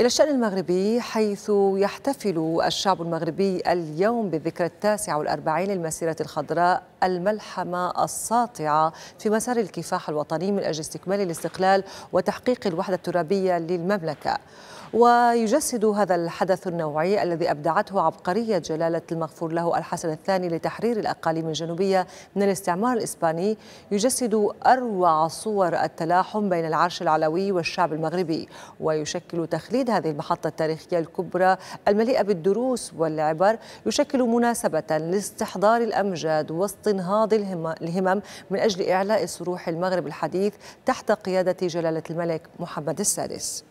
إلى الشأن المغربي حيث يحتفل الشعب المغربي اليوم بالذكرى التاسعة والأربعين للمسيرة الخضراء الملحمة الساطعة في مسار الكفاح الوطني من أجل استكمال الاستقلال وتحقيق الوحدة الترابية للمملكة ويجسد هذا الحدث النوعي الذي أبدعته عبقرية جلالة المغفور له الحسن الثاني لتحرير الأقاليم الجنوبية من الاستعمار الإسباني يجسد أروع صور التلاحم بين العرش العلوي والشعب المغربي ويشكل تخليد هذه المحطة التاريخية الكبرى المليئة بالدروس والعبر يشكل مناسبة لاستحضار الأمجاد واستنهاض الهمم من أجل إعلاء صروح المغرب الحديث تحت قيادة جلالة الملك محمد السادس